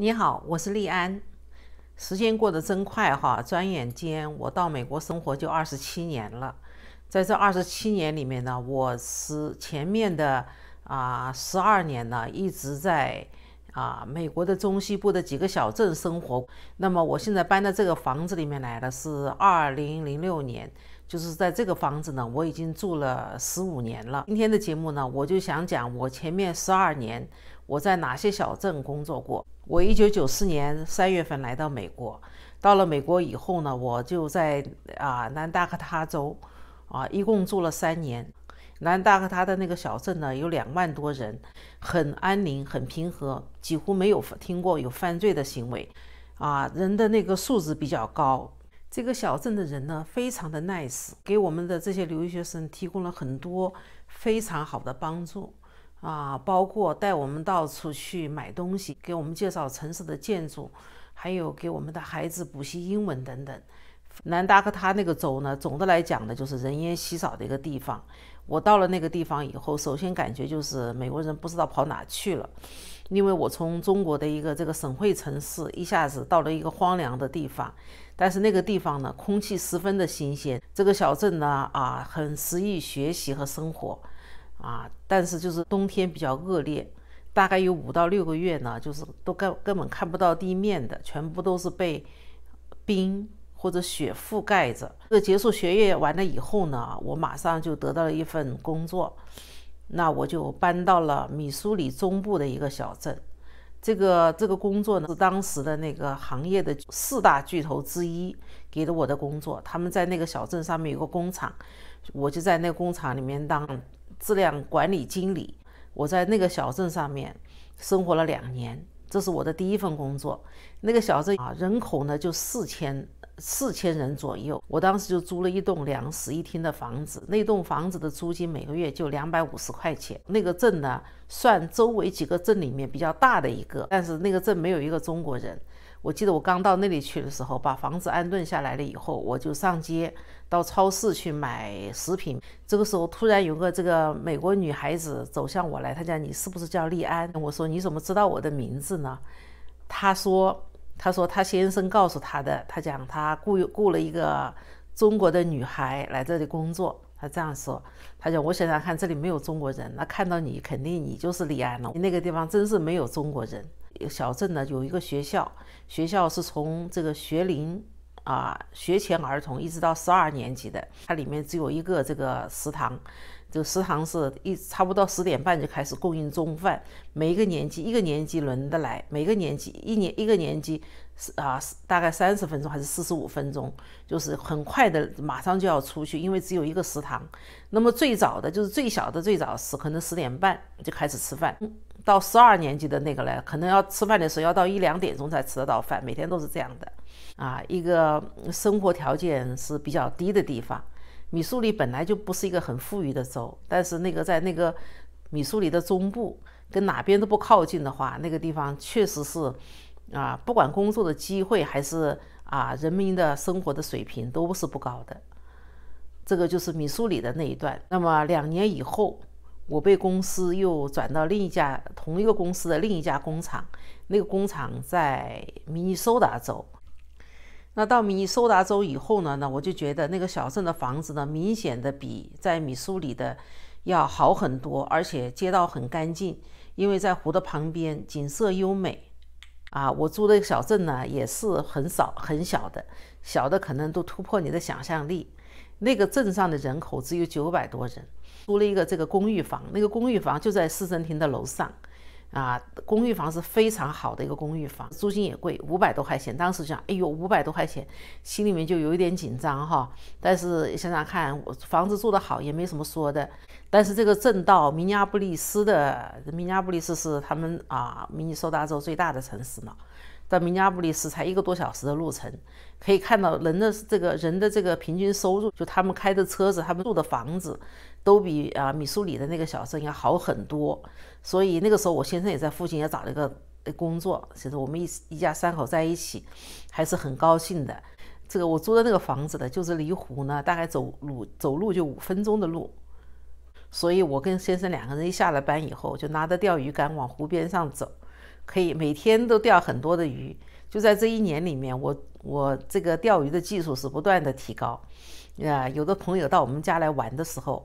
你好，我是利安。时间过得真快哈，转眼间我到美国生活就二十七年了。在这二十七年里面呢，我是前面的啊十二年呢一直在啊美国的中西部的几个小镇生活。那么我现在搬到这个房子里面来了，是二零零六年，就是在这个房子呢我已经住了十五年了。今天的节目呢，我就想讲我前面十二年。我在哪些小镇工作过？我一九九四年三月份来到美国，到了美国以后呢，我就在啊南达科他州，啊一共住了三年。南达科他的那个小镇呢有两万多人，很安宁，很平和，几乎没有听过有犯罪的行为，啊人的那个素质比较高。这个小镇的人呢非常的 nice，给我们的这些留学生提供了很多非常好的帮助。啊，包括带我们到处去买东西，给我们介绍城市的建筑，还有给我们的孩子补习英文等等。南达科他那个州呢，总的来讲呢，就是人烟稀少的一个地方。我到了那个地方以后，首先感觉就是美国人不知道跑哪去了，因为我从中国的一个这个省会城市一下子到了一个荒凉的地方。但是那个地方呢，空气十分的新鲜，这个小镇呢，啊，很适宜学习和生活。啊，但是就是冬天比较恶劣，大概有五到六个月呢，就是都根根本看不到地面的，全部都是被冰或者雪覆盖着。这个结束学业完了以后呢，我马上就得到了一份工作，那我就搬到了米苏里中部的一个小镇。这个这个工作呢是当时的那个行业的四大巨头之一给的我的工作，他们在那个小镇上面有个工厂，我就在那个工厂里面当。质量管理经理，我在那个小镇上面生活了两年，这是我的第一份工作。那个小镇啊，人口呢就四千四千人左右。我当时就租了一栋两室一厅的房子，那栋房子的租金每个月就两百五十块钱。那个镇呢，算周围几个镇里面比较大的一个，但是那个镇没有一个中国人。我记得我刚到那里去的时候，把房子安顿下来了以后，我就上街到超市去买食品。这个时候突然有个这个美国女孩子走向我来，她讲：“你是不是叫丽安？”我说：“你怎么知道我的名字呢？”她说：“她说她先生告诉她的，她讲她雇雇了一个中国的女孩来这里工作。”她这样说，她讲：“我想想看，这里没有中国人，那看到你肯定你就是丽安了。你那个地方真是没有中国人。”小镇呢有一个学校，学校是从这个学龄啊学前儿童一直到十二年级的，它里面只有一个这个食堂。就食堂是一差不多十点半就开始供应中饭，每一个年级一个年级轮得来，每个年级一年一个年级是啊，大概三十分钟还是四十五分钟，就是很快的，马上就要出去，因为只有一个食堂。那么最早的就是最小的最早是可能十点半就开始吃饭，到十二年级的那个呢，可能要吃饭的时候要到一两点钟才吃得到饭，每天都是这样的，啊，一个生活条件是比较低的地方。米苏里本来就不是一个很富裕的州，但是那个在那个米苏里的中部，跟哪边都不靠近的话，那个地方确实是，啊，不管工作的机会还是啊，人民的生活的水平都是不高的。这个就是米苏里的那一段。那么两年以后，我被公司又转到另一家同一个公司的另一家工厂，那个工厂在明尼苏达州。那到米苏达州以后呢？那我就觉得那个小镇的房子呢，明显的比在米苏里的要好很多，而且街道很干净，因为在湖的旁边，景色优美。啊，我租的小镇呢，也是很少很小的，小的可能都突破你的想象力。那个镇上的人口只有九百多人，租了一个这个公寓房，那个公寓房就在市政厅的楼上。啊，公寓房是非常好的一个公寓房，租金也贵，五百多块钱。当时想，哎呦，五百多块钱，心里面就有一点紧张哈。但是想想看，房子住得好也没什么说的。但是这个正道，明尼阿布利斯的明尼阿布利斯是他们啊，明尼苏达州最大的城市呢。到明尼阿波利斯才一个多小时的路程，可以看到人的这个人的这个平均收入，就他们开的车子，他们住的房子，都比啊米苏里的那个小镇要好很多。所以那个时候，我先生也在附近也找了一个工作，其实我们一一家三口在一起还是很高兴的。这个我租的那个房子呢，就是离湖呢大概走路走路就五分钟的路，所以我跟先生两个人一下了班以后，就拿着钓鱼竿往湖边上走。可以每天都钓很多的鱼，就在这一年里面，我我这个钓鱼的技术是不断的提高，啊，有的朋友到我们家来玩的时候，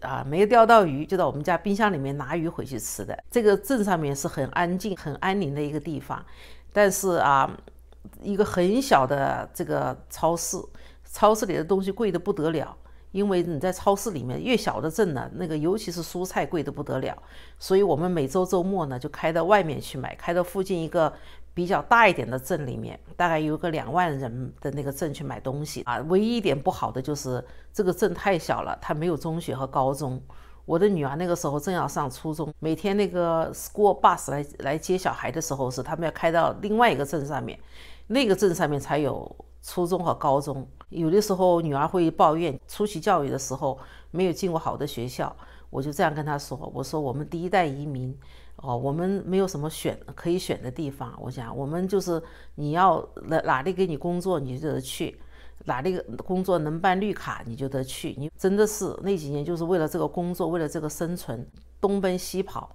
啊，没有钓到鱼，就到我们家冰箱里面拿鱼回去吃的。这个镇上面是很安静、很安宁的一个地方，但是啊，一个很小的这个超市，超市里的东西贵的不得了。因为你在超市里面越小的镇呢，那个尤其是蔬菜贵得不得了，所以我们每周周末呢就开到外面去买，开到附近一个比较大一点的镇里面，大概有个两万人的那个镇去买东西啊。唯一一点不好的就是这个镇太小了，它没有中学和高中。我的女儿那个时候正要上初中，每天那个 school bus 来来接小孩的时候是他们要开到另外一个镇上面，那个镇上面才有。初中和高中，有的时候女儿会抱怨，初期教育的时候没有进过好的学校，我就这样跟她说：“我说我们第一代移民，哦，我们没有什么选可以选的地方。我想我们就是你要哪哪里给你工作你就得去，哪里工作能办绿卡你就得去。你真的是那几年就是为了这个工作，为了这个生存，东奔西跑。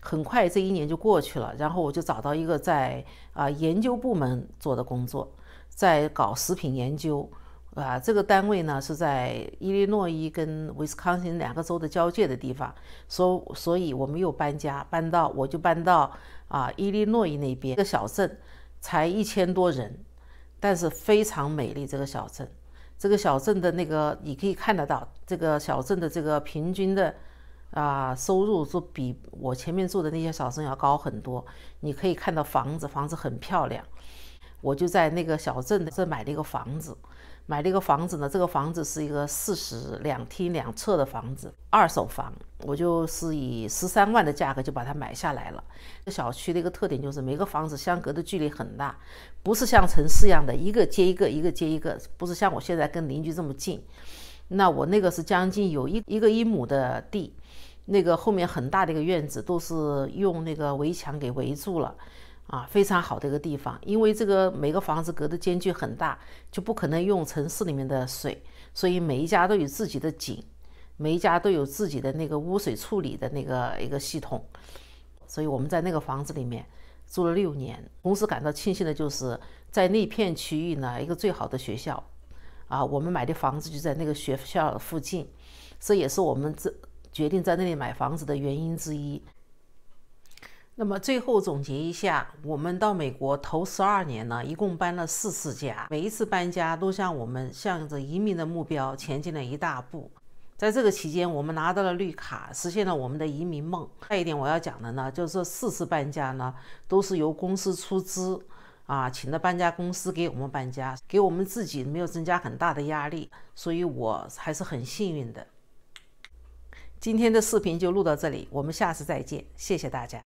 很快这一年就过去了，然后我就找到一个在啊研究部门做的工作。”在搞食品研究，啊，这个单位呢是在伊利诺伊跟威斯康星两个州的交界的地方，所所以我们又搬家，搬到我就搬到啊伊利诺伊那边一个小镇，才一千多人，但是非常美丽这个小镇，这个小镇的那个你可以看得到，这个小镇的这个平均的啊收入就比我前面住的那些小镇要高很多，你可以看到房子，房子很漂亮。我就在那个小镇这买了一个房子，买了一个房子呢。这个房子是一个四室两厅两厕的房子，二手房。我就是以十三万的价格就把它买下来了。这小区的一个特点就是每个房子相隔的距离很大，不是像城市一样的一个接一个，一个接一个，不是像我现在跟邻居这么近。那我那个是将近有一一个一亩的地，那个后面很大的一个院子都是用那个围墙给围住了。啊，非常好的一个地方，因为这个每个房子隔的间距很大，就不可能用城市里面的水，所以每一家都有自己的井，每一家都有自己的那个污水处理的那个一个系统，所以我们在那个房子里面住了六年。同时感到庆幸的就是，在那片区域呢，一个最好的学校，啊，我们买的房子就在那个学校附近，这也是我们这决定在那里买房子的原因之一。那么最后总结一下，我们到美国头十二年呢，一共搬了四次家，每一次搬家都向我们向着移民的目标前进了一大步。在这个期间，我们拿到了绿卡，实现了我们的移民梦。再一点我要讲的呢，就是四次搬家呢都是由公司出资，啊，请的搬家公司给我们搬家，给我们自己没有增加很大的压力，所以我还是很幸运的。今天的视频就录到这里，我们下次再见，谢谢大家。